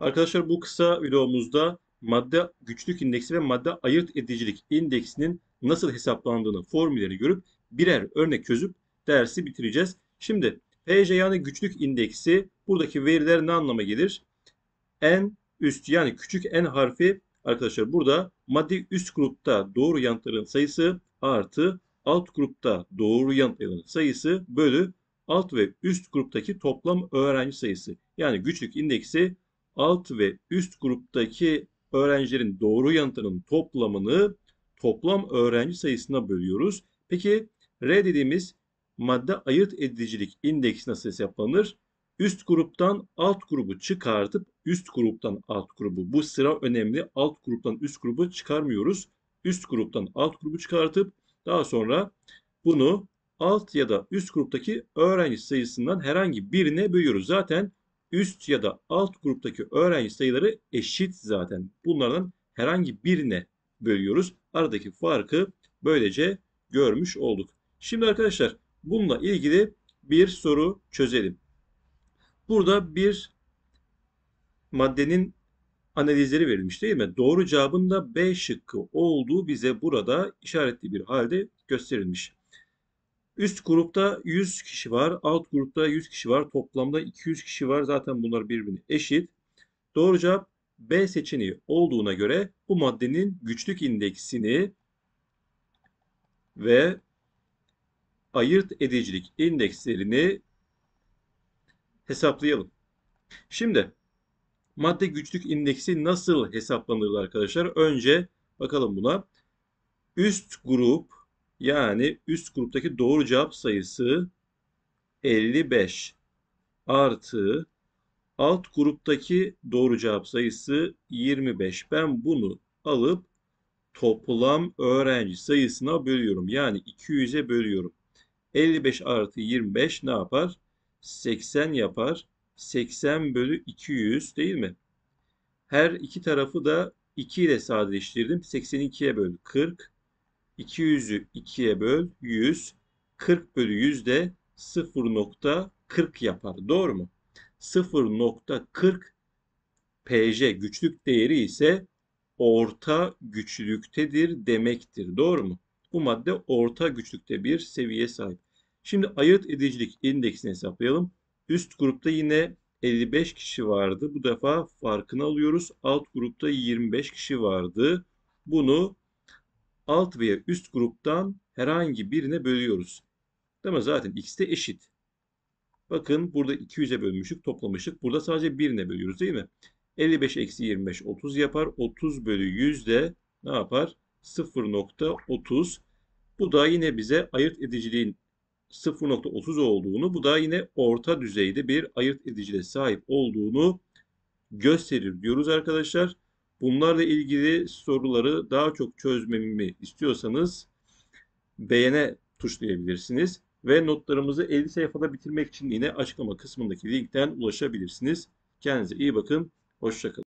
Arkadaşlar bu kısa videomuzda madde güçlük indeksi ve madde ayırt edicilik indeksinin nasıl hesaplandığını formülleri görüp birer örnek çözüp dersi bitireceğiz. Şimdi PJ yani güçlük indeksi buradaki veriler ne anlama gelir? En üst yani küçük en harfi arkadaşlar burada maddi üst grupta doğru yanıtların sayısı artı alt grupta doğru yanıtların sayısı bölü alt ve üst gruptaki toplam öğrenci sayısı. Yani güçlük indeksi alt ve üst gruptaki öğrencilerin doğru yanıtının toplamını toplam öğrenci sayısına bölüyoruz. Peki R dediğimiz madde ayırt edicilik indeksi nasıl hesaplanır? Üst gruptan alt grubu çıkartıp üst gruptan alt grubu bu sıra önemli alt gruptan üst grubu çıkarmıyoruz. Üst gruptan alt grubu çıkartıp daha sonra bunu alt ya da üst gruptaki öğrenci sayısından herhangi birine bölüyoruz. Zaten üst ya da alt gruptaki öğrenci sayıları eşit zaten. Bunlardan herhangi birine bölüyoruz. Aradaki farkı böylece görmüş olduk. Şimdi arkadaşlar bununla ilgili bir soru çözelim. Burada bir maddenin analizleri verilmiş değil mi? Doğru cevabın da B şıkkı olduğu bize burada işaretli bir halde gösterilmiş. Üst grupta 100 kişi var. Alt grupta 100 kişi var. Toplamda 200 kişi var. Zaten bunlar birbirine eşit. Doğru cevap B seçeneği olduğuna göre bu maddenin güçlük indeksini ve ayırt edicilik indekslerini hesaplayalım. Şimdi madde güçlük indeksi nasıl hesaplanır arkadaşlar? Önce bakalım buna. Üst grup yani üst gruptaki doğru cevap sayısı 55 artı alt gruptaki doğru cevap sayısı 25. Ben bunu alıp toplam öğrenci sayısına bölüyorum. Yani 200'e bölüyorum. 55 artı 25 ne yapar? 80 yapar. 80 bölü 200 değil mi? Her iki tarafı da 2 ile sadeleştirdim. 82'ye böl 40. 200'ü 2'ye böl 100. 40 bölü 100 de 0.40 yapar. Doğru mu? 0.40 PJ güçlük değeri ise orta güçlüktedir demektir. Doğru mu? Bu madde orta güçlükte bir seviye sahip. Şimdi ayırt edicilik indeksini hesaplayalım. Üst grupta yine 55 kişi vardı. Bu defa farkını alıyoruz. Alt grupta 25 kişi vardı. Bunu alt veya üst gruptan herhangi birine bölüyoruz. Değil mi? Zaten x de eşit. Bakın burada 200'e bölmüştük, toplamıştık. Burada sadece birine bölüyoruz değil mi? 55 eksi 25 30 yapar. 30 bölü 100 de ne yapar? 0.30. Bu da yine bize ayırt ediciliğin 0.30 olduğunu, bu da yine orta düzeyde bir ayırt ediciliğe sahip olduğunu gösterir diyoruz arkadaşlar. Bunlarla ilgili soruları daha çok çözmemi istiyorsanız beğene tuşlayabilirsiniz ve notlarımızı 50 sayfada bitirmek için yine açıklama kısmındaki linkten ulaşabilirsiniz. Kendinize iyi bakın. Hoşçakalın.